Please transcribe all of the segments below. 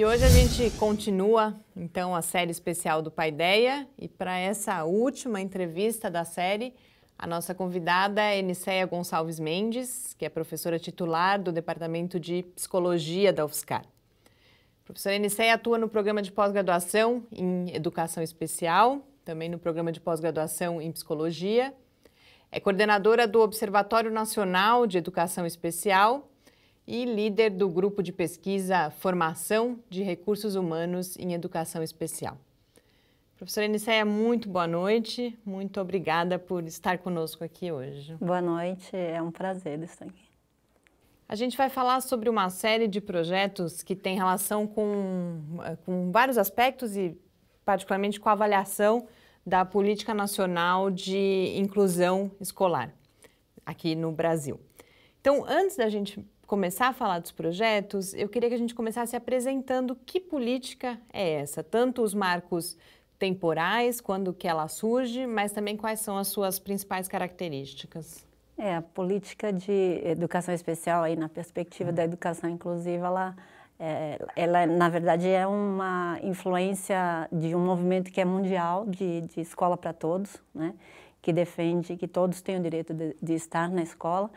E hoje a gente continua, então, a série especial do Paideia. E para essa última entrevista da série, a nossa convidada é Eniceia Gonçalves Mendes, que é professora titular do Departamento de Psicologia da UFSCar. A professora Eniceia atua no programa de pós-graduação em Educação Especial, também no programa de pós-graduação em Psicologia. É coordenadora do Observatório Nacional de Educação Especial e líder do grupo de pesquisa Formação de Recursos Humanos em Educação Especial. Professora Eniceia, muito boa noite, muito obrigada por estar conosco aqui hoje. Boa noite, é um prazer estar aqui. A gente vai falar sobre uma série de projetos que tem relação com, eh, com vários aspectos e particularmente com a avaliação da Política Nacional de Inclusão Escolar aqui no Brasil. Então, antes da gente começar a falar dos projetos, eu queria que a gente começasse apresentando que política é essa, tanto os marcos temporais, quando que ela surge, mas também quais são as suas principais características. É, a política de educação especial aí na perspectiva da educação inclusiva, ela é, ela na verdade é uma influência de um movimento que é mundial de, de escola para todos, né? Que defende que todos têm o direito de, de estar na escola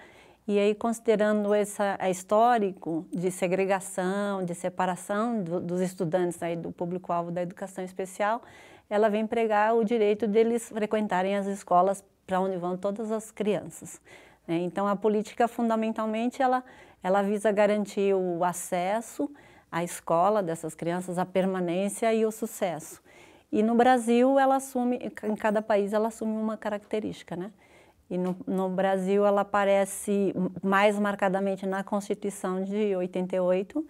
e aí, considerando esse é histórico de segregação, de separação do, dos estudantes aí do público-alvo da educação especial, ela vem pregar o direito deles frequentarem as escolas para onde vão todas as crianças. Né? Então, a política, fundamentalmente, ela, ela visa garantir o acesso à escola dessas crianças, a permanência e o sucesso. E no Brasil, ela assume, em cada país, ela assume uma característica, né? E no, no, Brasil ela aparece mais marcadamente na Constituição de 88,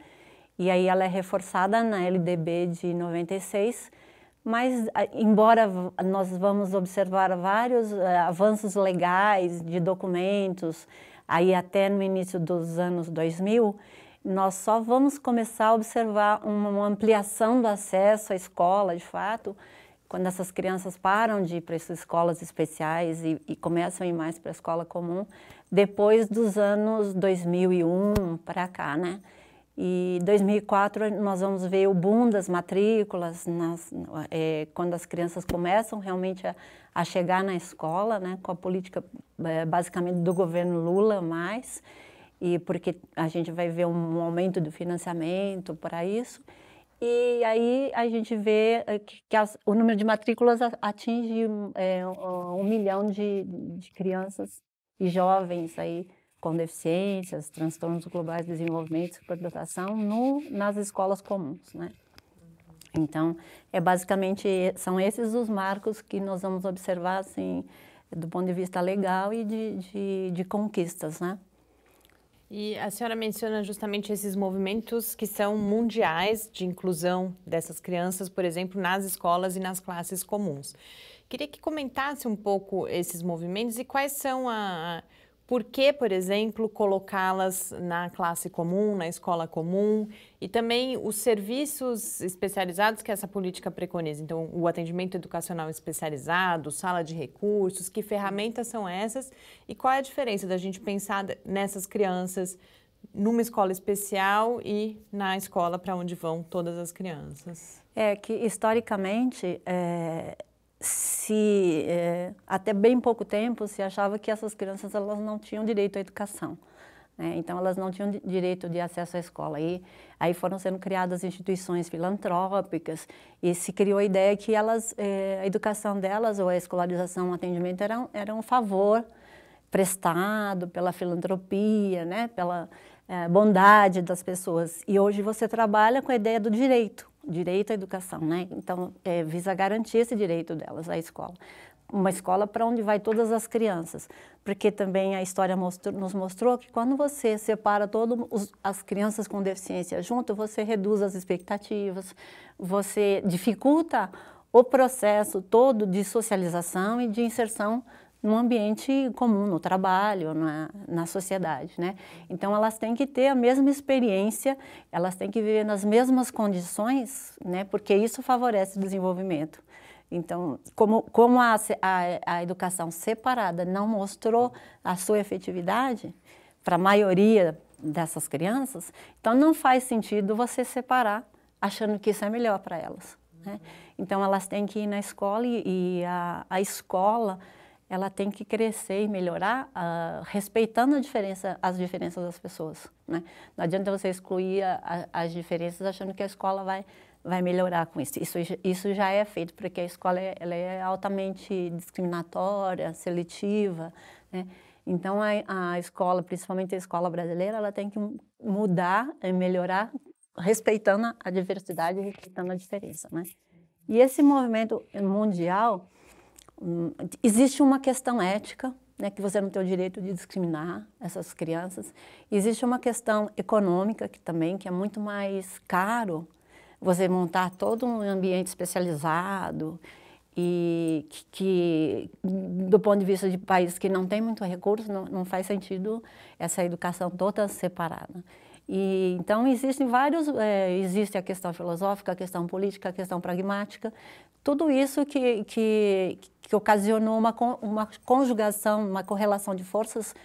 e aí ela é reforçada na LDB de 96. Mas, embora nós vamos observar vários eh, avanços legais de documentos, aí até no início dos anos 2000, nós só vamos começar a observar uma, uma ampliação do acesso à escola, de fato, quando essas crianças param de ir para essas escolas especiais e, e começam a ir mais para a escola comum, depois dos anos 2001 para cá, né? E 2004 nós vamos ver o boom das matrículas, nas, é, quando as crianças começam realmente a, a, chegar na escola, né, com a política é, basicamente do governo Lula mais, e porque a gente vai ver um aumento do financiamento para isso. E aí a gente vê eh, que as, o número de matrículas atinge é, um milhão de, de crianças e jovens aí com deficiências, transtornos globais de desenvolvimento, superdotação no, nas escolas comuns, né? Então, é basicamente eh, são esses os marcos que nós vamos observar assim do ponto de vista legal e de, de, de conquistas, né? E a senhora menciona justamente esses movimentos que são mundiais de inclusão dessas crianças, por exemplo, nas escolas e nas classes comuns. Queria que comentasse um pouco esses movimentos e quais são a, por que, por exemplo, colocá-las na classe comum, na escola comum? E também os serviços especializados que essa política preconiza. Então, o atendimento educacional especializado, sala de recursos, que ferramentas são essas? E qual é a diferença da gente pensar nessas crianças numa escola especial e na escola para onde vão todas as crianças? É que, historicamente, é se é, até bem pouco tempo se achava que essas crianças elas não tinham direito à educação. Né? Então elas não tinham direito de acesso à escola. E aí foram sendo criadas instituições filantrópicas e se criou a ideia que elas, é, a educação delas ou a escolarização, o atendimento era, era um favor prestado pela filantropia, né? pela é, bondade das pessoas. E hoje você trabalha com a ideia do direito direito à educação, né? Então, é, visa garantir esse direito delas à escola. Uma escola para onde vai todas as crianças, porque também a história mostrou, nos mostrou que quando você separa todas as crianças com deficiência junto, você reduz as expectativas, você dificulta o processo todo de socialização e de inserção num ambiente comum, no trabalho, na, na sociedade, né? Então elas têm que ter a mesma experiência, elas têm que viver nas mesmas condições, né? Porque isso favorece o desenvolvimento. Então, como, como a, a, a educação separada não mostrou a sua efetividade para a maioria dessas crianças, então não faz sentido você separar achando que isso é melhor para elas. Né? Então, elas têm que ir na escola e, e a, a escola ela tem que crescer e melhorar, uh, respeitando diferença, as diferenças das pessoas. Né? Não adianta você excluir a, a, as diferenças achando que a escola vai, vai melhorar com isso. isso. Isso já é feito, porque a escola é, ela é altamente discriminatória, seletiva. Né? Então, a, a escola, principalmente a escola brasileira, ela tem que mudar e melhorar, respeitando a diversidade, respeitando a diferença. Né? E esse movimento mundial Hum, existe uma questão ética, né, que você não tem o direito de discriminar essas crianças. Existe uma questão econômica que também que é muito mais caro você montar todo um ambiente especializado e que, que do ponto de vista de países que não tem muito recurso, não, não faz sentido essa educação toda separada. E, então, existem vários, é, existe a questão filosófica, a questão política, a questão pragmática, tudo isso que, que, que ocasionou uma, uma conjugação, uma correlação de forças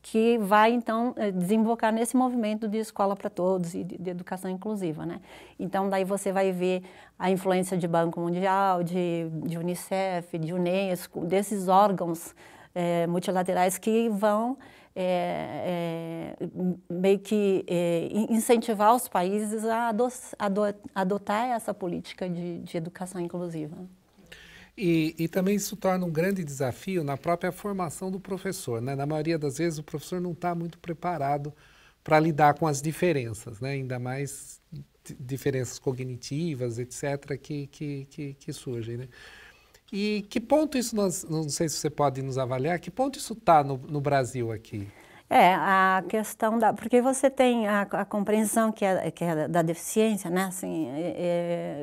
que vai então eh, desembocar nesse movimento de escola para todos e de, educação inclusiva, né? Então daí você vai ver a influência de Banco Mundial, de, de UNICEF, de UNESCO, desses órgãos é, multilaterais que vão é, é, meio que é, incentivar os países a adotar essa política de, de educação inclusiva. E, e, também isso torna um grande desafio na própria formação do professor. Né? Na maioria das vezes, o professor não está muito preparado para lidar com as diferenças, né? ainda mais diferenças cognitivas, etc., que, que, que, que surgem. Né? E que ponto isso, nós, não sei se você pode nos avaliar, que ponto isso está no, no, Brasil aqui? É, a questão da. Porque você tem a, a compreensão que é, que é da deficiência, né? Assim, é,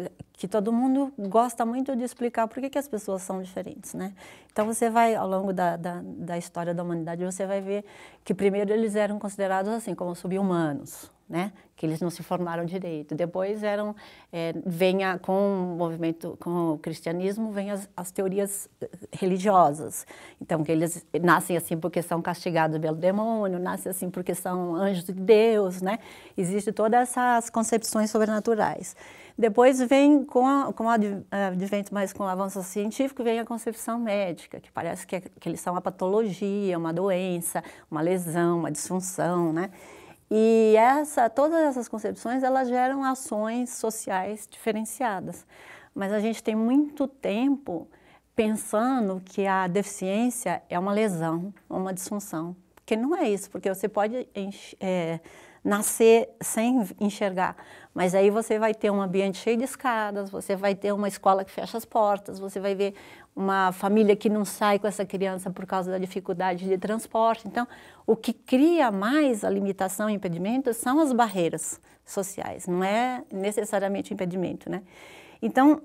é, que todo mundo gosta muito de explicar por que, que as pessoas são diferentes, né? Então você vai, ao longo da, da, da história da humanidade, você vai ver que primeiro eles eram considerados assim, como sub-humanos, né? Que eles não se formaram direito. Depois eram é, vem a, com o movimento, com o cristianismo, vem as, as, teorias eh, religiosas. Então que eles nascem assim porque são castigados pelo demônio, nascem assim porque são anjos de Deus, né? Existe todas essas concepções sobrenaturais. Depois vem com a, com o eh, advento mais com o avanço científico vem a concepção médica, que parece que, é, que eles são uma patologia, uma doença, uma lesão, uma disfunção, né? E essa, todas essas concepções elas geram ações sociais diferenciadas. Mas a gente tem muito tempo pensando que a deficiência é uma lesão, uma disfunção, porque não é isso, porque você pode é, nascer sem enxergar. Mas aí você vai ter um ambiente cheio de escadas, você vai ter uma escola que fecha as portas, você vai ver uma família que não sai com essa criança por causa da dificuldade de transporte. Então, o que cria mais a limitação e impedimento são as barreiras sociais, não é necessariamente impedimento, né? Então,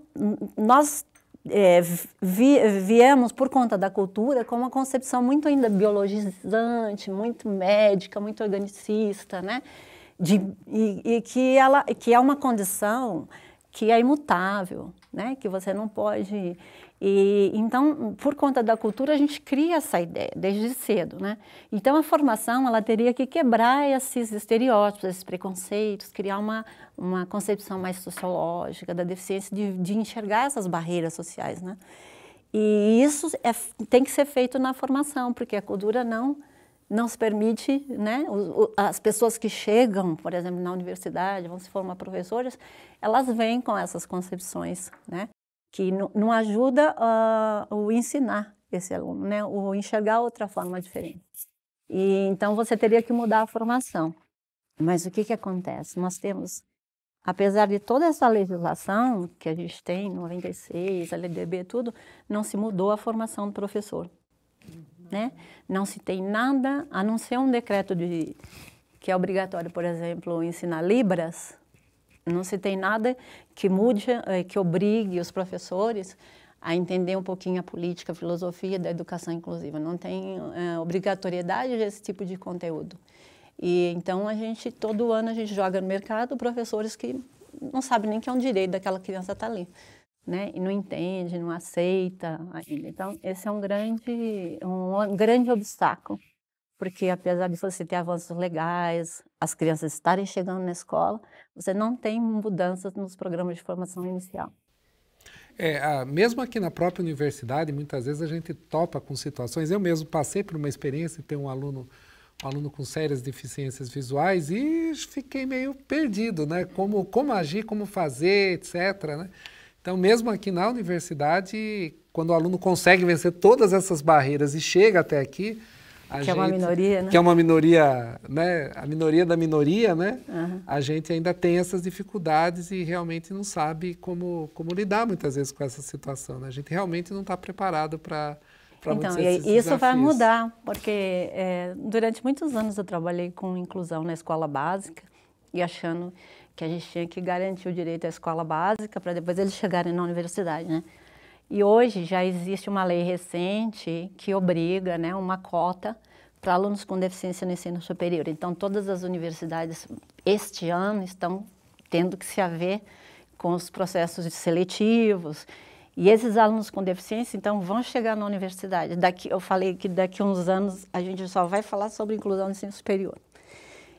nós é, vi, viemos por conta da cultura com uma concepção muito ainda biologizante, muito médica, muito organicista, né? De, e, e que, ela, que é uma condição que é imutável, né? Que você não pode e então, por conta da cultura, a gente cria essa ideia desde cedo, né? Então a formação ela teria que quebrar esses estereótipos, esses preconceitos, criar uma uma concepção mais sociológica da deficiência, de, de enxergar essas barreiras sociais, né? E isso é, tem que ser feito na formação, porque a cultura não não se permite, né? As pessoas que chegam, por exemplo, na universidade, vão se formar professoras, elas vêm com essas concepções, né? que não ajuda uh, o ensinar esse aluno, né? o enxergar outra forma diferente. E, então, você teria que mudar a formação. Mas o que, que acontece? Nós temos, apesar de toda essa legislação que a gente tem, 96, LDB, tudo, não se mudou a formação do professor. Né? Não se tem nada, a não ser um decreto de, que é obrigatório, por exemplo, ensinar Libras, não se tem nada que mude, eh, que obrigue os professores a entender um pouquinho a política, a filosofia da educação inclusiva. Não tem eh, obrigatoriedade desse tipo de conteúdo. E então a gente todo ano a gente joga no mercado professores que não sabem nem que é um direito daquela criança estar tá ali, né? E não entende, não aceita. Ainda. Então esse é um grande um grande obstáculo porque apesar de você ter avanços legais, as crianças estarem chegando na escola, você não tem mudanças nos programas de formação inicial. É, mesmo aqui na própria universidade, muitas vezes a gente topa com situações. Eu mesmo passei por uma experiência de ter um aluno, um aluno com sérias deficiências visuais e fiquei meio perdido, né? Como, como agir, como fazer, etc. Né? Então, mesmo aqui na universidade, quando o aluno consegue vencer todas essas barreiras e chega até aqui, que gente, é uma minoria, né? Que é uma minoria, né? A minoria da minoria, né? Uhum. A gente ainda tem essas dificuldades e realmente não sabe como, como lidar muitas vezes com essa situação. Né? A gente realmente não está preparado para então, e isso vai mudar, porque é, durante muitos anos eu trabalhei com inclusão na escola básica e achando que a gente tinha que garantir o direito à escola básica para depois eles chegarem na universidade, né? E hoje já existe uma lei recente que obriga né, uma cota para alunos com deficiência no ensino superior. Então, todas as universidades, este ano, estão tendo que se haver com os processos seletivos. E esses alunos com deficiência, então, vão chegar na universidade. Daqui, eu falei que daqui a uns anos a gente só vai falar sobre inclusão no ensino superior.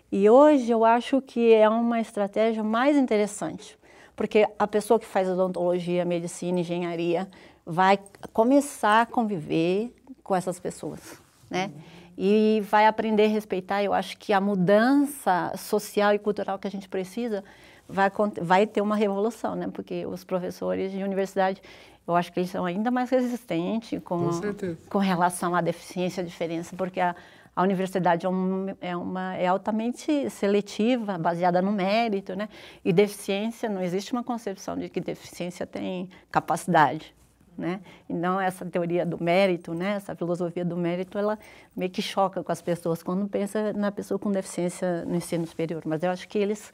E hoje eu acho que é uma estratégia mais interessante, porque a pessoa que faz odontologia, medicina, engenharia, vai começar a conviver com essas pessoas, né? Uhum. E vai aprender a respeitar. Eu acho que a mudança social e cultural que a gente precisa vai, vai ter uma revolução, né? Porque os professores de universidade, eu acho que eles são ainda mais resistentes com, com, com relação à deficiência, à diferença, porque a, a universidade é, um, é, uma, é altamente seletiva, baseada no mérito, né? E deficiência, não existe uma concepção de que deficiência tem capacidade, né? Então, essa teoria do mérito, né? Essa filosofia do mérito, ela meio que choca com as pessoas quando pensa na pessoa com deficiência no ensino superior. Mas eu acho que eles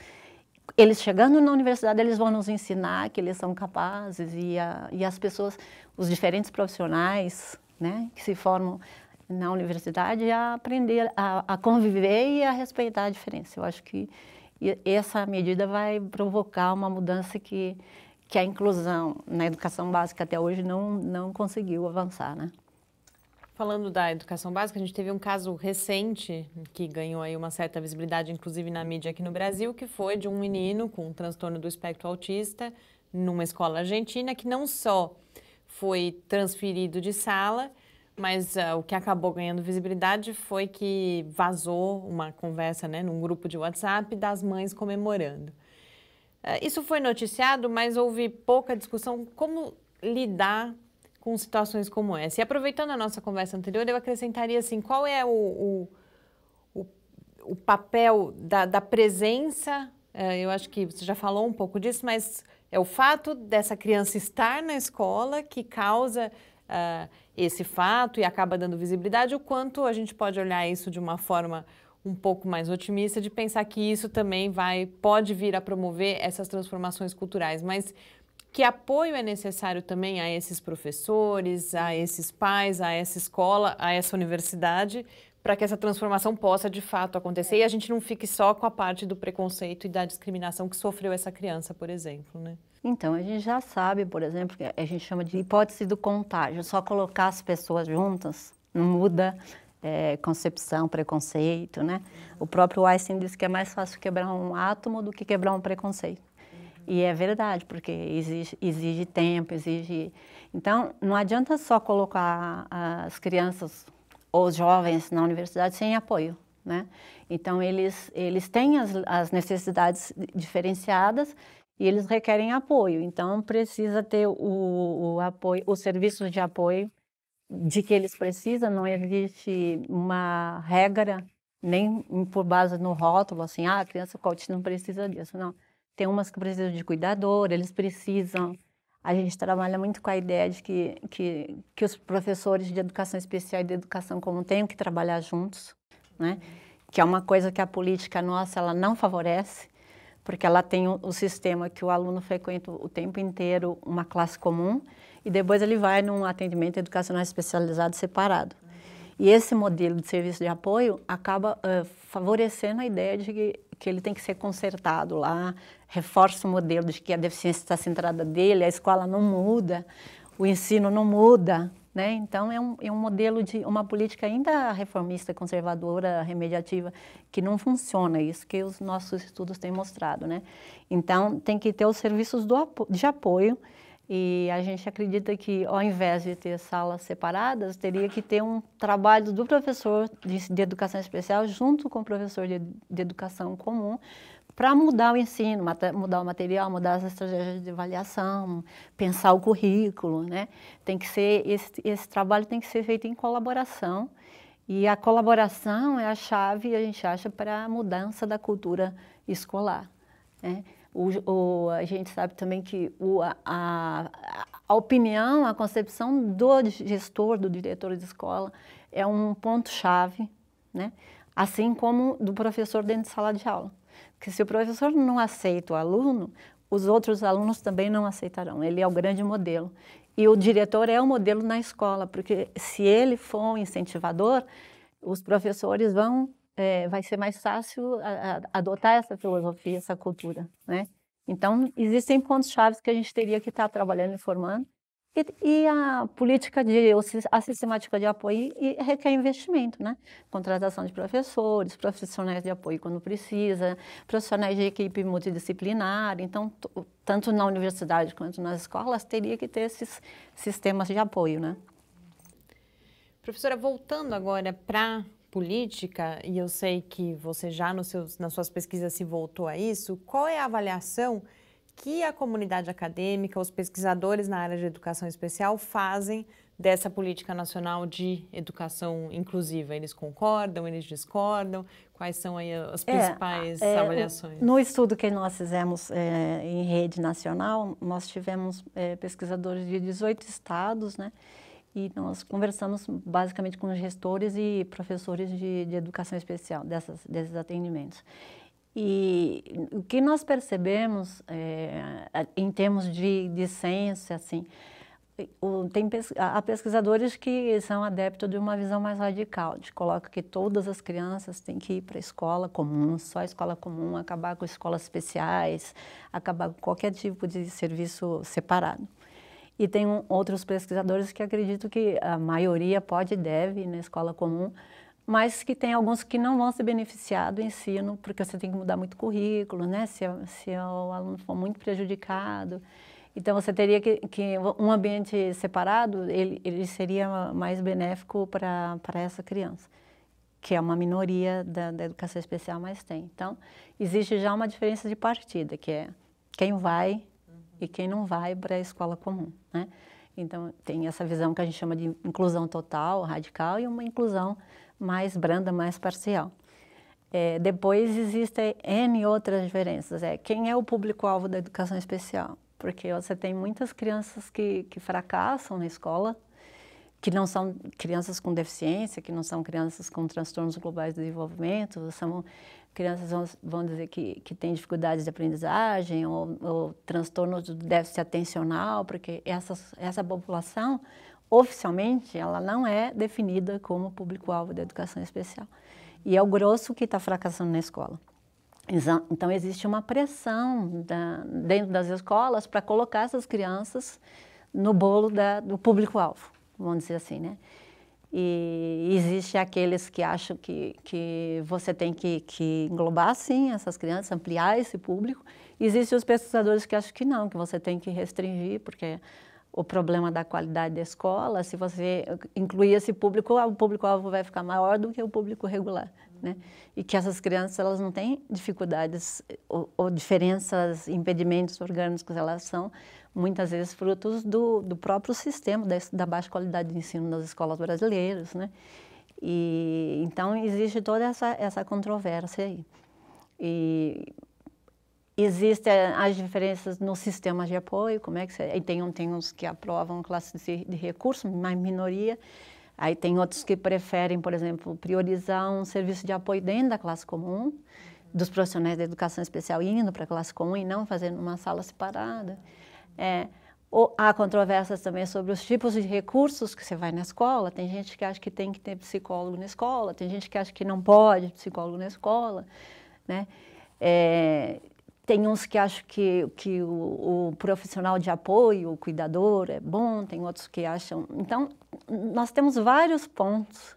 eles chegando na universidade, eles vão nos ensinar que eles são capazes e, a, e as pessoas, os diferentes profissionais né, que se formam na universidade a aprender a, a conviver e a respeitar a diferença. Eu acho que essa medida vai provocar uma mudança que que a inclusão na educação básica até hoje não, não conseguiu avançar, né? Falando da educação básica, a gente teve um caso recente que ganhou aí uma certa visibilidade, inclusive na mídia aqui no Brasil, que foi de um menino com um transtorno do espectro autista numa escola argentina que não só foi transferido de sala, mas uh, o que acabou ganhando visibilidade foi que vazou uma conversa né, num grupo de WhatsApp das mães comemorando. Uh, isso foi noticiado, mas houve pouca discussão como lidar com situações como essa. E aproveitando a nossa conversa anterior, eu acrescentaria assim, qual é o, o, o, o papel da, da presença, uh, eu acho que você já falou um pouco disso, mas é o fato dessa criança estar na escola que causa uh, esse fato e acaba dando visibilidade, o quanto a gente pode olhar isso de uma forma um pouco mais otimista, de pensar que isso também vai, pode vir a promover essas transformações culturais. Mas que apoio é necessário também a esses professores, a esses pais, a essa escola, a essa universidade, para que essa transformação possa de fato acontecer é. e a gente não fique só com a parte do preconceito e da discriminação que sofreu essa criança, por exemplo, né? Então, a gente já sabe, por exemplo, que a gente chama de hipótese do contágio. Só colocar as pessoas juntas não muda é, concepção, preconceito, né? O próprio Einstein disse que é mais fácil quebrar um átomo do que quebrar um preconceito. E é verdade, porque exige, exige tempo, exige... Então, não adianta só colocar as crianças ou os jovens na universidade sem apoio, né? Então, eles, eles têm as, as necessidades diferenciadas e eles requerem apoio. Então, precisa ter o, o apoio, os serviços de apoio de que eles precisam. Não existe uma regra, nem por base no rótulo, assim, ah, a criança com autismo não precisa disso. Não. Tem umas que precisam de cuidador, eles precisam. A gente trabalha muito com a ideia de que, que, que os professores de educação especial e de educação comum tenham que trabalhar juntos, né? que é uma coisa que a política nossa ela não favorece porque ela tem o, o sistema que o aluno frequenta o tempo inteiro uma classe comum e depois ele vai num atendimento educacional especializado separado. E esse modelo de serviço de apoio acaba uh, favorecendo a ideia de que, que, ele tem que ser consertado lá, reforça o modelo de que a deficiência está centrada dele, a escola não muda, o ensino não muda, né? Então, é um, é um modelo de uma política ainda reformista, conservadora, remediativa, que não funciona, isso que os nossos estudos têm mostrado. Né? Então, tem que ter os serviços do, de apoio e a gente acredita que, ao invés de ter salas separadas, teria que ter um trabalho do professor de, de educação especial junto com o professor de, de educação comum para mudar o ensino, mudar o material, mudar as estratégias de avaliação, pensar o currículo, né? Tem que ser esse, esse trabalho tem que ser feito em colaboração e a colaboração é a chave, a gente acha, para a mudança da cultura escolar. Né? O, o, a gente sabe também que o, a, a opinião, a concepção do gestor, do diretor de escola, é um ponto-chave, né? assim como do professor dentro de sala de aula. Porque se o professor não aceita o aluno, os outros alunos também não aceitarão. Ele é o grande modelo. E o diretor é o modelo na escola, porque se ele for um incentivador, os professores vão, é, vai ser mais fácil a, a, adotar essa filosofia, essa cultura, né? Então, existem pontos-chave que a gente teria que estar tá trabalhando e formando e, e a política de, a sistemática de apoio e, requer investimento, né? Contratação de professores, profissionais de apoio quando precisa, profissionais de equipe multidisciplinar. Então, tanto na universidade quanto nas escolas, teria que ter esses sistemas de apoio, né? Professora, voltando agora para política, e eu sei que você já nas suas pesquisas se voltou a isso, qual é a avaliação que a comunidade acadêmica, os pesquisadores na área de educação especial fazem dessa política nacional de educação inclusiva? Eles concordam, eles discordam? Quais são aí as é, principais é, é, avaliações? No estudo que nós fizemos é, em rede nacional, nós tivemos é, pesquisadores de 18 estados, né? E nós conversamos basicamente com gestores e professores de, de educação especial dessas, desses atendimentos. E o que nós percebemos é, em termos de, de ciência, assim, o, tem pes, há pesquisadores que são adeptos de uma visão mais radical, de coloca que todas as crianças têm que ir para a escola comum, só a escola comum, acabar com escolas especiais, acabar com qualquer tipo de serviço separado. E tem um, outros pesquisadores que acreditam que a maioria pode e deve ir na escola comum, mas que tem alguns que não vão se beneficiar do ensino, porque você tem que mudar muito currículo, né? Se, se o aluno for muito prejudicado. Então, você teria que, que um ambiente separado, ele, ele seria mais benéfico para essa criança, que é uma minoria da, da educação especial, mas tem. Então, existe já uma diferença de partida, que é quem vai e quem não vai para a escola comum, né? Então, tem essa visão que a gente chama de inclusão total, radical, e uma inclusão mais branda, mais parcial. É, depois existem N outras diferenças. É, quem é o público-alvo da educação especial? Porque você tem muitas crianças que, que fracassam na escola, que não são crianças com deficiência, que não são crianças com transtornos globais de desenvolvimento, são crianças, vão, vão dizer, que, que têm dificuldades de aprendizagem ou, ou transtornos de déficit atencional, porque essa, essa população, oficialmente, ela não é definida como público-alvo da educação especial. E é o grosso que está fracassando na escola. Então, existe uma pressão da, dentro das escolas para colocar essas crianças no bolo da, do público-alvo, vamos dizer assim, né? E existe aqueles que acham que, que você tem que, que englobar, sim, essas crianças, ampliar esse público. Existem os pesquisadores que acham que não, que você tem que restringir, porque o problema da qualidade da escola, se você incluir esse público, o público-alvo vai ficar maior do que o público regular, né? E que essas crianças, elas não têm dificuldades ou, ou diferenças, impedimentos orgânicos, elas são muitas vezes frutos do, do próprio sistema, da, da baixa qualidade de ensino das escolas brasileiras, né? E, então, existe toda essa, essa controvérsia aí. E Existem as diferenças nos sistemas de apoio, como é que se, tem, tem uns que aprovam classes de, de recursos, mas minoria. Aí tem outros que preferem, por exemplo, priorizar um serviço de apoio dentro da classe comum, dos profissionais da educação especial indo para a classe comum e não fazendo uma sala separada. É, ou, há controvérsias também sobre os tipos de recursos que você vai na escola. Tem gente que acha que tem que ter psicólogo na escola, tem gente que acha que não pode psicólogo na escola, né? É, tem uns que acham que, que o, o, profissional de apoio, o cuidador, é bom, tem outros que acham. Então, nós temos vários pontos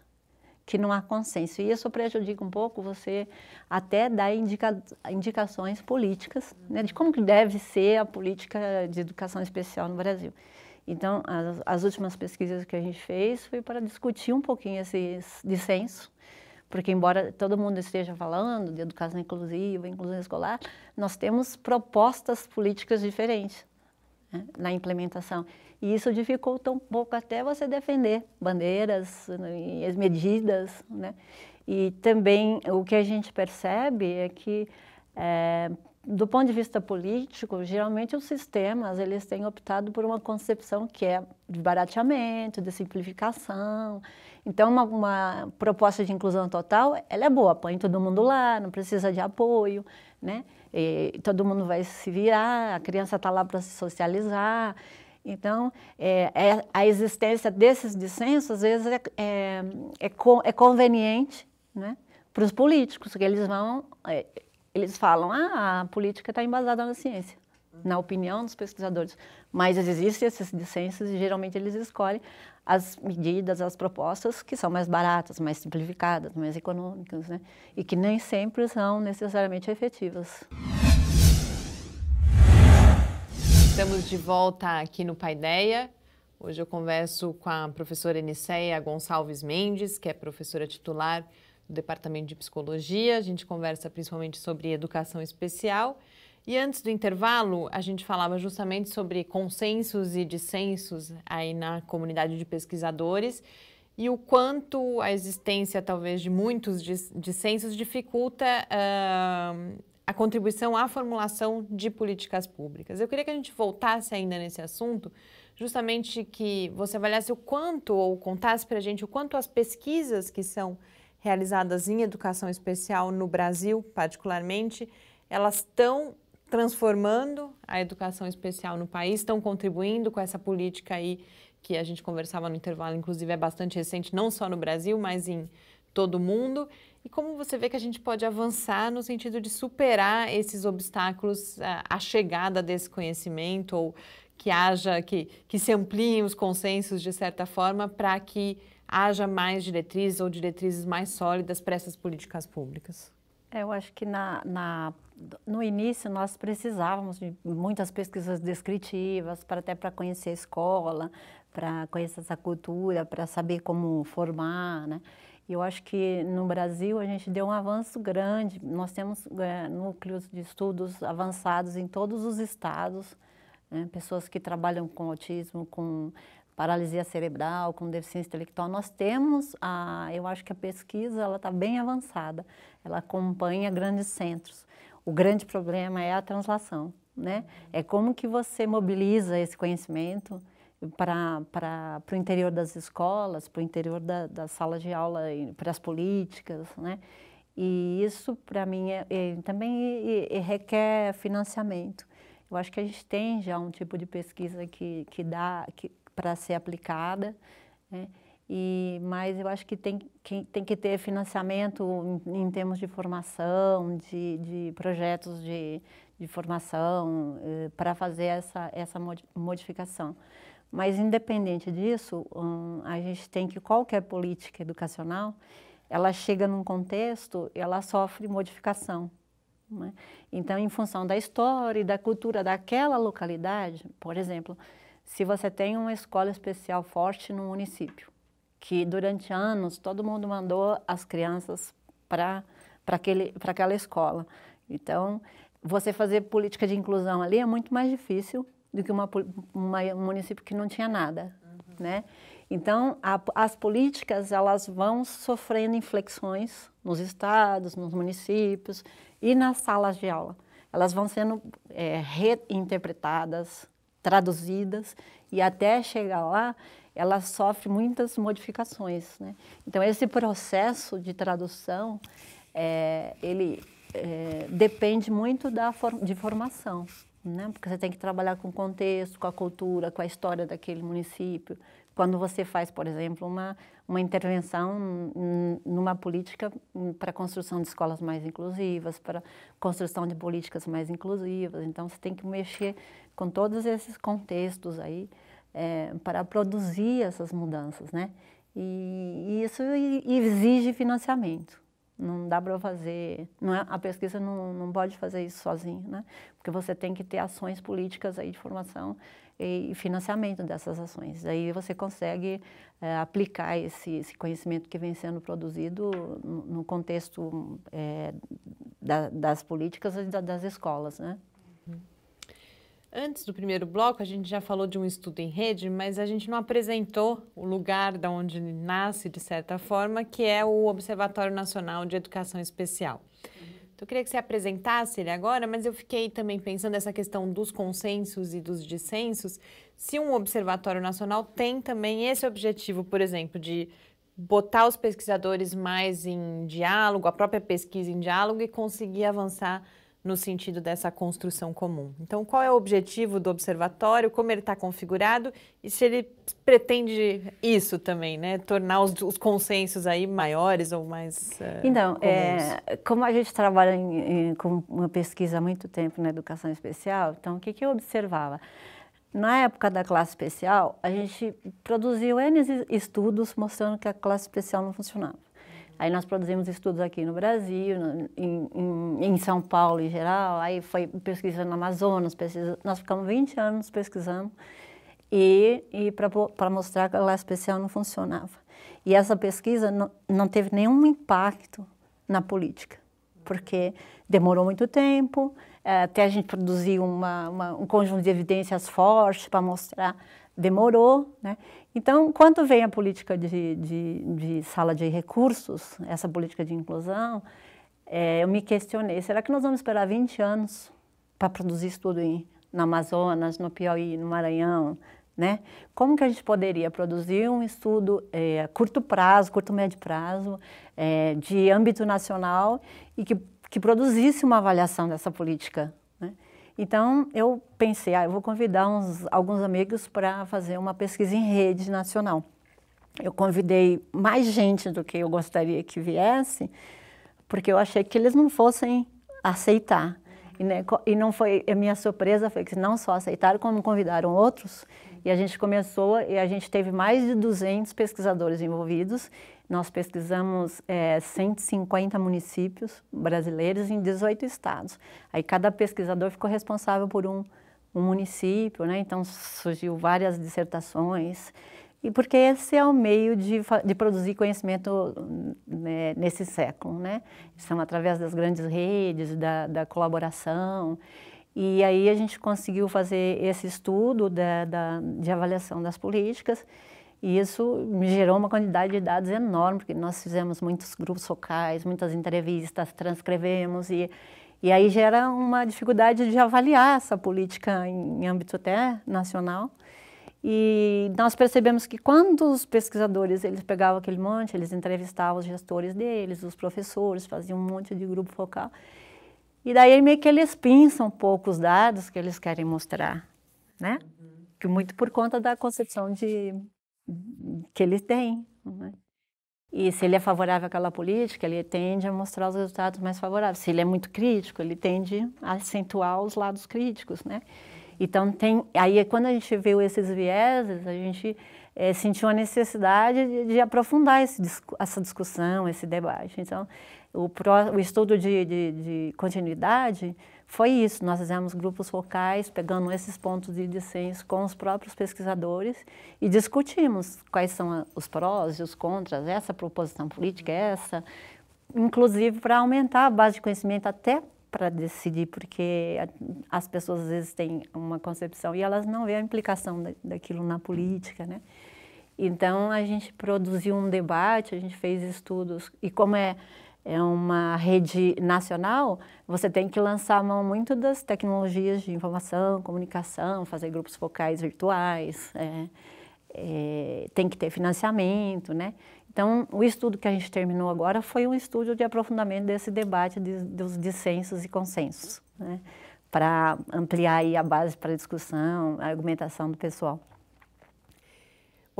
que não há consenso. E isso prejudica um pouco você até dar indica, indicações políticas né, de como que deve ser a política de educação especial no Brasil. Então, as, as últimas pesquisas que a gente fez foi para discutir um pouquinho esse dissenso porque, embora todo mundo esteja falando de educação inclusiva, inclusão escolar, nós temos propostas políticas diferentes né, na implementação. E isso dificulta um pouco até você defender bandeiras, né, medidas. Né? E também o que a gente percebe é que é, do ponto de vista político, geralmente os sistemas eles têm optado por uma concepção que é de barateamento, de simplificação. Então, uma, uma, proposta de inclusão total, ela é boa, põe todo mundo lá, não precisa de apoio, né? E todo mundo vai se virar, a criança está lá para se socializar. Então, é, é, a existência desses dissensos, às vezes, é, é, é, é conveniente né? para os políticos, que eles vão é, eles falam, ah, a política está embasada na ciência, na opinião dos pesquisadores. Mas existem esses licenças e geralmente eles escolhem as medidas, as propostas que são mais baratas, mais simplificadas, mais econômicas, né? E que nem sempre são necessariamente efetivas. Estamos de volta aqui no Paideia. Hoje eu converso com a professora Eniceia Gonçalves Mendes, que é professora titular do Departamento de Psicologia. A gente conversa principalmente sobre educação especial. E antes do intervalo, a gente falava justamente sobre consensos e dissensos aí na comunidade de pesquisadores e o quanto a existência, talvez, de muitos dissensos dificulta uh, a contribuição à formulação de políticas públicas. Eu queria que a gente voltasse ainda nesse assunto, justamente que você avaliasse o quanto, ou contasse para a gente o quanto as pesquisas que são realizadas em educação especial no Brasil, particularmente, elas estão transformando a educação especial no país, estão contribuindo com essa política aí que a gente conversava no intervalo, inclusive é bastante recente, não só no Brasil, mas em todo o mundo. E como você vê que a gente pode avançar no sentido de superar esses obstáculos eh, à chegada desse conhecimento ou que haja, que, que se ampliem os consensos de certa forma para que haja mais diretrizes ou diretrizes mais sólidas para essas políticas públicas? É, eu acho que na, na, no início nós precisávamos de muitas pesquisas descritivas, para até para conhecer a escola, para conhecer essa cultura, para saber como formar, né? Eu acho que no Brasil a gente deu um avanço grande. Nós temos é, núcleos de estudos avançados em todos os estados, né? pessoas que trabalham com autismo, com paralisia cerebral, com deficiência intelectual, nós temos, a, eu acho que a pesquisa ela está bem avançada, ela acompanha grandes centros. O grande problema é a translação, né? É como que você mobiliza esse conhecimento para o interior das escolas, para o interior da, das salas de aula, para as políticas, né? E isso, para mim, é, é também é, é, requer financiamento. Eu acho que a gente tem já um tipo de pesquisa que, que dá, que, para ser aplicada. Né? E, mas eu acho que tem, que tem que ter financiamento em, em termos de formação, de, de projetos de, de formação, eh, para fazer essa, essa modificação. Mas, independente disso, um, a gente tem que qualquer política educacional, ela chega num contexto, ela sofre modificação. Né? Então, em função da história e da cultura daquela localidade, por exemplo, se você tem uma escola especial forte no município, que durante anos todo mundo mandou as crianças para aquela escola. Então, você fazer política de inclusão ali é muito mais difícil do que uma, uma, um município que não tinha nada, uhum. né? Então, a, as políticas, elas vão sofrendo inflexões nos estados, nos municípios e nas salas de aula. Elas vão sendo é, reinterpretadas, traduzidas e até chegar lá ela sofre muitas modificações, né? Então esse processo de tradução é, ele é, depende muito da for de formação, né? Porque você tem que trabalhar com o contexto, com a cultura, com a história daquele município. Quando você faz, por exemplo, uma uma intervenção numa política hum, para construção de escolas mais inclusivas, para construção de políticas mais inclusivas. Então, você tem que mexer com todos esses contextos aí é, para produzir essas mudanças, né? E, e isso exige financiamento. Não dá para fazer, não é, a pesquisa não, não pode fazer isso sozinho, né? Porque você tem que ter ações políticas aí de formação e financiamento dessas ações. Aí você consegue é, aplicar esse, esse, conhecimento que vem sendo produzido no contexto é, da, das políticas e da, das escolas, né? Uhum. Antes do primeiro bloco, a gente já falou de um estudo em rede, mas a gente não apresentou o lugar da onde nasce, de certa forma, que é o Observatório Nacional de Educação Especial. Eu queria que você apresentasse ele agora, mas eu fiquei também pensando essa questão dos consensos e dos dissensos, se um observatório nacional tem também esse objetivo, por exemplo, de botar os pesquisadores mais em diálogo, a própria pesquisa em diálogo e conseguir avançar no sentido dessa construção comum. Então, qual é o objetivo do observatório, como ele está configurado e se ele pretende isso também, né? Tornar os, os consensos aí maiores ou mais uh, Então, é, como a gente trabalha em, em, com uma pesquisa há muito tempo na educação especial, então o que, que eu observava? Na época da classe especial, a gente produziu N estudos mostrando que a classe especial não funcionava. Aí nós produzimos estudos aqui no Brasil, em, em, em São Paulo em geral, aí foi pesquisando no Amazonas, pesquisa, nós ficamos 20 anos pesquisando e, e para mostrar que a lá especial não funcionava. E essa pesquisa não, não teve nenhum impacto na política, porque demorou muito tempo, eh, até a gente produzir uma, uma, um conjunto de evidências fortes para mostrar, demorou, né? Então, quando vem a política de, de, de sala de recursos, essa política de inclusão, é, eu me questionei, será que nós vamos esperar 20 anos para produzir estudo em, no Amazonas, no Piauí, no Maranhão, né? Como que a gente poderia produzir um estudo é, a curto prazo, curto médio prazo, é, de âmbito nacional e que, que produzisse uma avaliação dessa política então, eu pensei, ah, eu vou convidar uns, alguns amigos para fazer uma pesquisa em rede nacional. Eu convidei mais gente do que eu gostaria que viesse, porque eu achei que eles não fossem aceitar. E, né, e não foi, a minha surpresa foi que não só aceitaram, como convidaram outros. E a gente começou, e a gente teve mais de 200 pesquisadores envolvidos, nós pesquisamos é, 150 municípios brasileiros em 18 estados. Aí cada pesquisador ficou responsável por um, um município, né? então surgiu várias dissertações. E porque esse é o meio de, de produzir conhecimento né, nesse século, né? São através das grandes redes, da, da, colaboração. E aí a gente conseguiu fazer esse estudo da, da, de avaliação das políticas e isso me gerou uma quantidade de dados enorme, porque nós fizemos muitos grupos focais, muitas entrevistas, transcrevemos e e aí gera uma dificuldade de avaliar essa política em âmbito até nacional. E nós percebemos que quando os pesquisadores, eles pegavam aquele monte, eles entrevistavam os gestores deles, os professores, faziam um monte de grupo focal. E daí meio que eles pinçam um pouco os dados que eles querem mostrar, né? Uhum. Que muito por conta da concepção de que ele tem. Né? E se ele é favorável àquela política, ele tende a mostrar os resultados mais favoráveis. Se ele é muito crítico, ele tende a acentuar os lados críticos, né? Então tem, aí quando a gente viu esses vieses, a gente é, sentiu a necessidade de, de aprofundar esse, essa discussão, esse debate. Então o, pro, o estudo de, de, de continuidade foi isso. Nós fizemos grupos focais, pegando esses pontos de dissenso com os próprios pesquisadores e discutimos quais são os prós e os contras, essa proposição política, é essa, inclusive para aumentar a base de conhecimento até para decidir, porque as pessoas às vezes têm uma concepção e elas não veem a implicação daquilo na política, né? Então a gente produziu um debate, a gente fez estudos e como é é uma rede nacional, você tem que lançar a mão muito das tecnologias de informação, comunicação, fazer grupos focais virtuais, é, é, tem que ter financiamento, né? Então, o estudo que a gente terminou agora foi um estudo de aprofundamento desse debate de, dos dissensos e consensos, né? para ampliar aí a base para discussão, a argumentação do pessoal.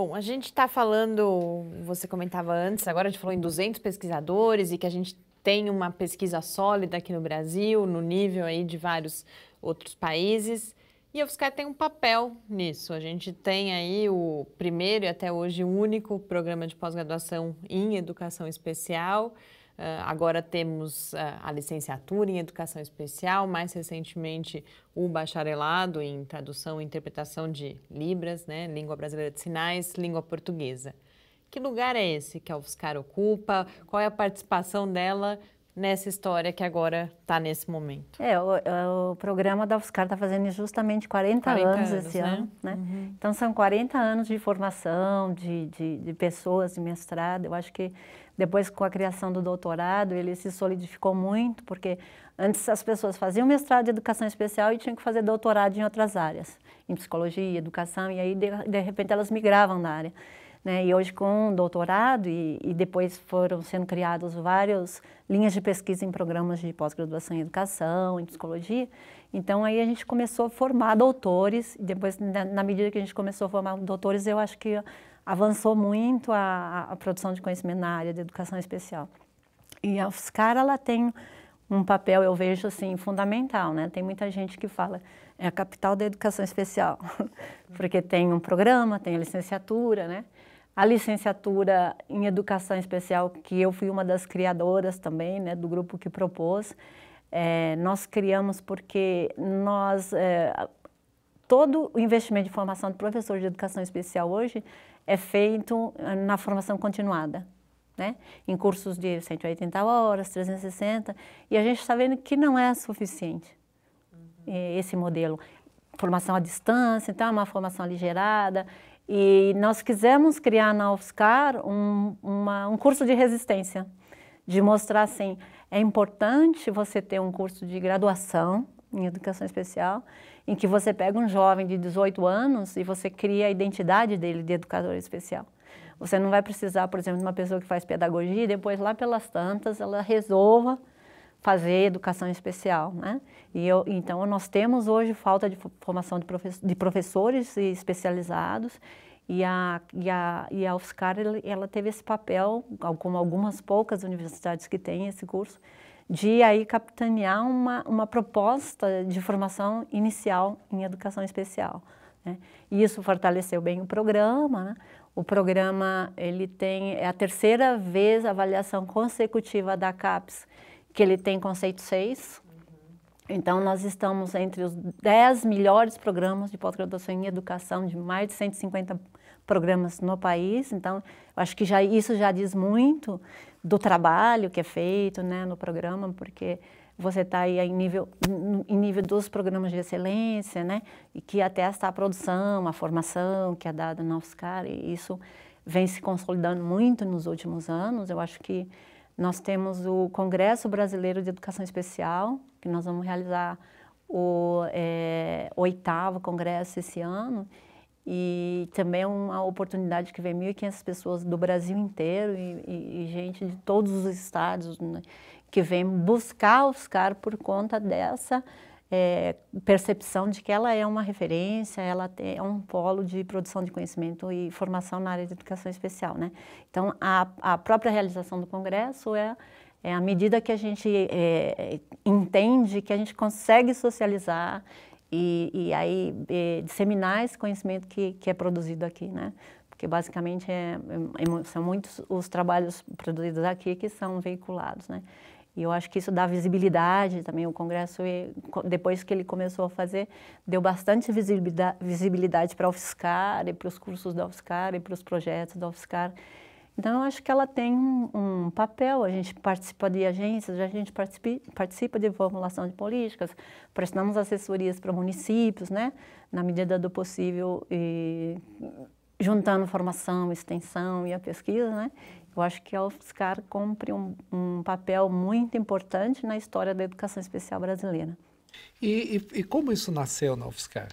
Bom, a gente está falando, você comentava antes, agora a gente falou em 200 pesquisadores e que a gente tem uma pesquisa sólida aqui no Brasil, no nível aí de vários outros países. E a UFSCar tem um papel nisso. A gente tem aí o primeiro e até hoje único programa de pós-graduação em educação especial. Ah, agora temos ah, a licenciatura em educação especial, mais recentemente o bacharelado em tradução e interpretação de Libras, né, língua brasileira de sinais, língua portuguesa. Que lugar é esse que a UFSCar ocupa? Qual é a participação dela nessa história que agora está nesse momento. É, o, é, o programa da UFSCar está fazendo justamente 40, 40 anos, anos, esse né? ano, né? Uhum. Então são 40 anos de formação, de, de, de, pessoas, de mestrado. Eu acho que depois com a criação do doutorado ele se solidificou muito, porque antes as pessoas faziam mestrado de educação especial e tinham que fazer doutorado em outras áreas, em psicologia, educação, e aí de, de repente elas migravam na área. Né? E hoje com um doutorado e, e, depois foram sendo criados várias linhas de pesquisa em programas de pós-graduação em educação, em psicologia. Então aí a gente começou a formar doutores e depois na, na medida que a gente começou a formar doutores, eu acho que avançou muito a, a produção de conhecimento na área de educação especial. E a UFSCar ela tem um papel eu vejo assim fundamental, né? Tem muita gente que fala é a capital da educação especial, porque tem um programa, tem a licenciatura, né? a licenciatura em Educação Especial, que eu fui uma das criadoras também, né, do grupo que propôs, é, nós criamos porque nós... É, todo o investimento de formação de professor de educação especial hoje é feito eh, na formação continuada, né? em cursos de 180 horas, 360, e a gente está vendo que não é suficiente uhum. esse modelo. Formação à distância, então é uma formação aligerada, e nós quisemos criar na UFSCar um, uma, um curso de resistência, de mostrar assim, é importante você ter um curso de graduação em educação especial, em que você pega um jovem de 18 anos e você cria a identidade dele de educador especial. Você não vai precisar, por exemplo, de uma pessoa que faz pedagogia e depois lá pelas tantas ela resolva fazer educação especial, né? E eu, então nós temos hoje falta de formação de, de professores especializados e a, e a, e a UFSCar ela teve esse papel, como algumas poucas universidades que têm esse curso, de aí capitanear uma, uma proposta de formação inicial em educação especial. Né? E isso fortaleceu bem o programa. Né? O programa ele tem é a terceira vez a avaliação consecutiva da CAPES que ele tem conceito 6. Então, nós estamos entre os 10 melhores programas de pós-graduação em educação, de mais de 150 programas no país. Então, acho que já, isso já diz muito do trabalho que é feito né, no programa, porque você está aí em nível, em nível dos programas de excelência, né? E que até está a produção, a formação que é dada na UFSCar, e isso vem se consolidando muito nos últimos anos. Eu acho que nós temos o Congresso Brasileiro de Educação Especial, que nós vamos realizar o é, oitavo congresso esse ano, e também é uma oportunidade que vem 1.500 pessoas do Brasil inteiro e, e, e, gente de todos os estados né, que vem buscar os CAR por conta dessa é, percepção de que ela é uma referência, ela é um polo de produção de conhecimento e formação na área de educação especial. Né? Então, a, a própria realização do congresso é, é a medida que a gente é, entende que a gente consegue socializar e, e aí e é, disseminar esse conhecimento que, que é produzido aqui, né? Porque basicamente é, é, é são muitos os trabalhos produzidos aqui que são veiculados, né? E eu acho que isso dá visibilidade também. O Congresso, depois que ele começou a fazer, deu bastante visibilidade para a UFSCar e para os cursos da UFSCar e para os projetos da UFSCar. Então, eu acho que ela tem um, um, papel. A gente participa de agências, a gente participa, participa de formulação de políticas, prestamos assessorias para municípios, né? Na medida do possível, e juntando formação, extensão e a pesquisa, né? Eu acho que a é UFSCar cumpre um, um papel muito importante na história da educação especial brasileira. E, e, e como isso nasceu na UFSCar?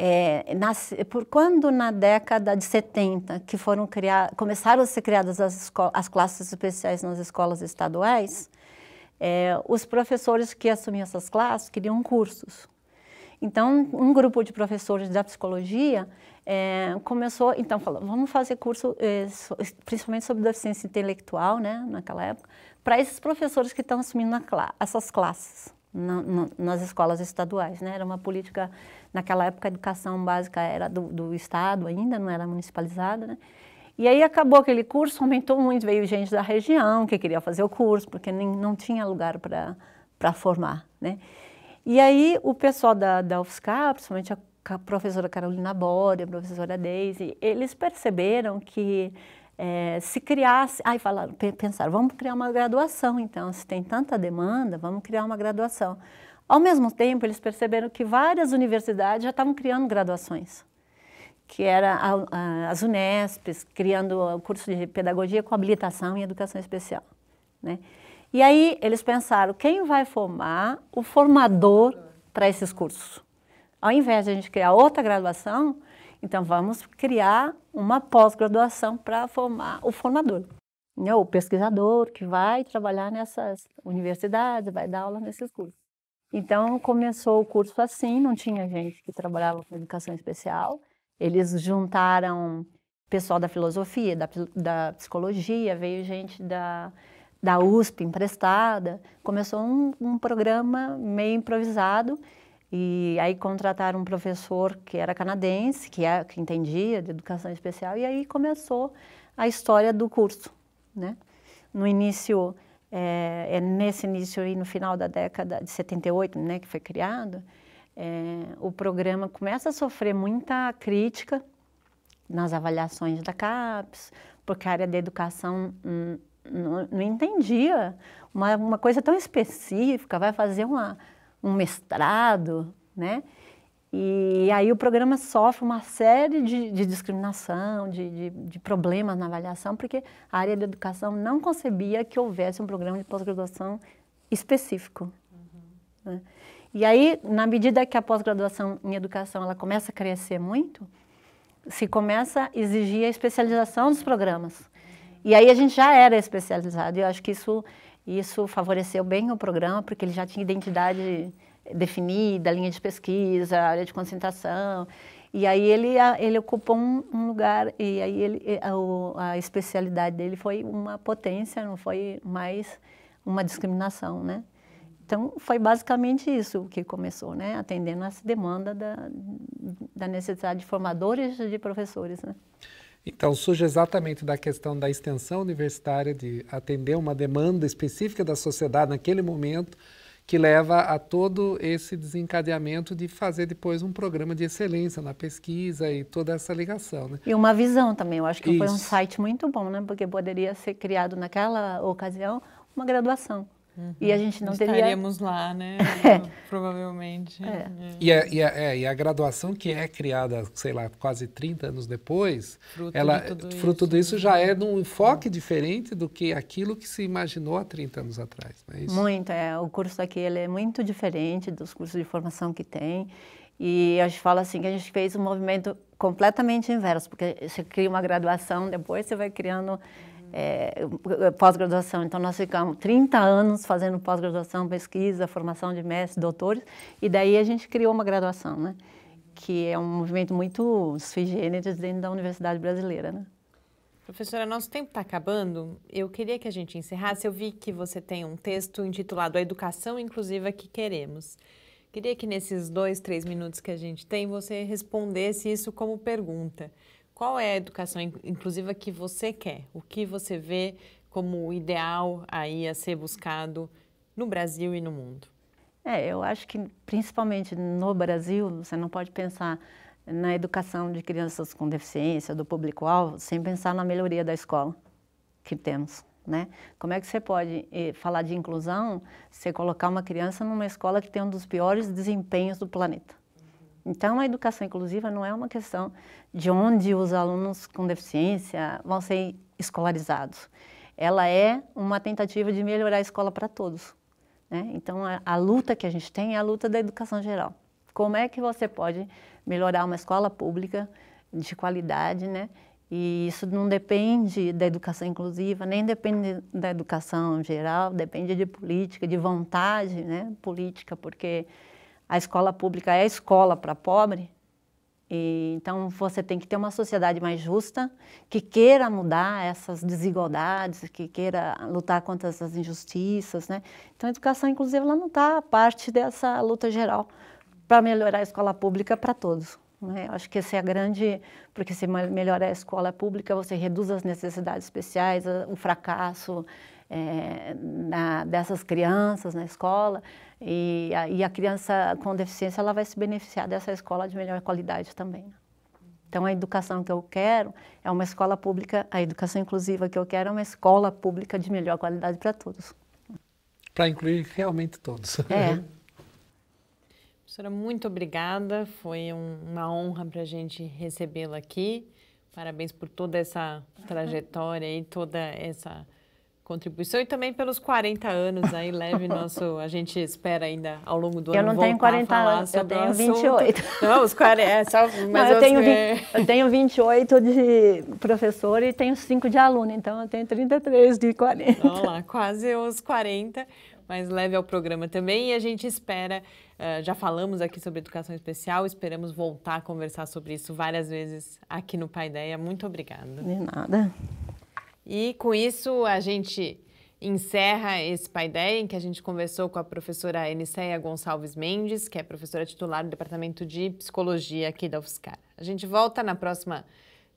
É, nasce, por quando na década de 70 que foram criar, começaram a ser criadas as, as classes especiais nas escolas estaduais, é, os professores que assumiam essas classes queriam cursos. Então, um grupo de professores da psicologia é, começou, então, falou, vamos fazer curso, é, principalmente sobre deficiência intelectual, né, naquela época, para esses professores que estão assumindo essas classes na, na, nas escolas estaduais, né? Era uma política, naquela época, a educação básica era do, do Estado ainda, não era municipalizada, né? E aí acabou aquele curso, aumentou muito, veio gente da região que queria fazer o curso, porque nem, não tinha lugar para formar, né? E aí o pessoal da, da UFSCar, principalmente a, professora Carolina Bode, a professora Daisy, eles perceberam que é, se criasse, aí falaram, pensaram, vamos criar uma graduação então, se tem tanta demanda, vamos criar uma graduação. Ao mesmo tempo, eles perceberam que várias universidades já estavam criando graduações, que era a, a, as Unesp criando o curso de pedagogia com habilitação em educação especial. Né? E aí eles pensaram, quem vai formar o formador para esses cursos? Ao invés de a gente criar outra graduação, então vamos criar uma pós-graduação para formar o formador. Né? O pesquisador que vai trabalhar nessas universidades, vai dar aula nesses cursos. Então começou o curso assim, não tinha gente que trabalhava com educação especial. Eles juntaram pessoal da filosofia, da, da psicologia, veio gente da da USP emprestada. Começou um, um programa meio improvisado e aí contrataram um professor que era canadense, que, é, que entendia de educação especial, e aí começou a história do curso. Né? No início, é, é nesse início e no final da década de 78, né, que foi criado, é, o programa começa a sofrer muita crítica nas avaliações da CAPES, porque a área da educação hum, não, não entendia. Uma, uma coisa tão específica, vai fazer uma, um mestrado, né? E aí o programa sofre uma série de, de discriminação, de, de, de, problemas na avaliação, porque a área da educação não concebia que houvesse um programa de pós-graduação específico. Uhum. Né? E aí, na medida que a pós-graduação em educação ela começa a crescer muito, se começa a exigir a especialização dos programas. E aí a gente já era especializado e eu acho que isso, isso favoreceu bem o programa, porque ele já tinha identidade definida, linha de pesquisa, área de concentração. E aí ele, ele ocupou um, um lugar e aí ele, a, a, especialidade dele foi uma potência, não foi mais uma discriminação, né? Então foi basicamente isso que começou, né? Atendendo essa demanda da, da necessidade de formadores de professores, né? Então, surge exatamente da questão da extensão universitária, de atender uma demanda específica da sociedade naquele momento, que leva a todo esse desencadeamento de fazer depois um programa de excelência na pesquisa e toda essa ligação. Né? E uma visão também, eu acho que Isso. foi um site muito bom, né? porque poderia ser criado naquela ocasião uma graduação. Uhum. E a uhum. gente não Estaríamos teria... Estaríamos lá, né? É. Provavelmente. É. é. E, a, e, a, é, e, a, graduação que é criada, sei lá, quase 30 anos depois, fruto ela, de tudo fruto isso, disso já né? é num enfoque diferente do que aquilo que se imaginou há 30 anos atrás, não é isso? Muito, é. O curso aqui ele é muito diferente dos cursos de formação que tem. E a gente fala assim que a gente fez um movimento completamente inverso, porque você cria uma graduação, depois você vai criando é, pós-graduação. Então, nós ficamos 30 anos fazendo pós-graduação, pesquisa, formação de mestres, doutores, e daí a gente criou uma graduação, né? que é um movimento muito sui generis dentro da Universidade Brasileira. Né? Professora, nosso tempo está acabando. Eu queria que a gente encerrasse. Eu vi que você tem um texto intitulado A Educação Inclusiva que Queremos. Queria que nesses dois, três minutos que a gente tem, você respondesse isso como pergunta. Qual é a educação inclusiva que você quer? O que você vê como ideal aí a ser buscado no Brasil e no mundo? É, eu acho que principalmente no Brasil, você não pode pensar na educação de crianças com deficiência, do público-alvo, sem pensar na melhoria da escola que temos. Né? Como é que você pode eh, falar de inclusão se colocar uma criança numa escola que tem um dos piores desempenhos do planeta? Então, a educação inclusiva não é uma questão de onde os alunos com deficiência vão ser escolarizados. Ela é uma tentativa de melhorar a escola para todos. Né? Então, a, a luta que a gente tem é a luta da educação geral. Como é que você pode melhorar uma escola pública de qualidade, né? E isso não depende da educação inclusiva, nem depende da educação geral, depende de política, de vontade, né? Política, porque a escola pública é a escola para pobre, e, então você tem que ter uma sociedade mais justa, que queira mudar essas desigualdades, que queira lutar contra essas injustiças, né? Então a educação inclusive ela não está parte dessa luta geral para melhorar a escola pública para todos. Né? Acho que essa é a grande, porque se melhorar a escola pública, você reduz as necessidades especiais, o fracasso, é, na, dessas crianças na escola e a, e a, criança com deficiência ela vai se beneficiar dessa escola de melhor qualidade também. Então a educação que eu quero é uma escola pública, a educação inclusiva que eu quero é uma escola pública de melhor qualidade para todos. Para incluir realmente todos. É. Professora, muito obrigada. Foi um, uma honra para a gente recebê-la aqui. Parabéns por toda essa trajetória e toda essa contribuição e também pelos 40 anos aí, leve nosso, a gente espera ainda ao longo do eu ano Eu não tenho 40 anos, eu tenho 28. Não, os 40, é, só, mais não, eu, tenho eu tenho 28 de professor e tenho 5 de aluno, então eu tenho 33 de 40. Olha lá, quase os 40, mas leve ao programa também e a gente espera, eh, já falamos aqui sobre educação especial, esperamos voltar a conversar sobre isso várias vezes aqui no Paideia. Muito obrigada. De nada. E com isso a gente encerra esse pai-deia em que a gente conversou com a professora Eniceia Gonçalves Mendes, que é professora titular do Departamento de Psicologia aqui da UFSCar. A gente volta na próxima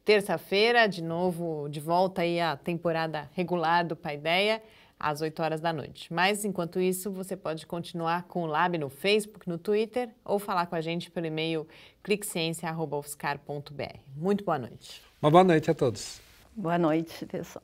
terça-feira, de novo, de volta aí à temporada regular do Paideia, às 8 horas da noite. Mas, enquanto isso, você pode continuar com o Lab no Facebook, no Twitter, ou falar com a gente pelo e-mail cliqueciência.ufscar.br. Muito boa noite. Uma boa noite a todos. Boa noite, pessoal.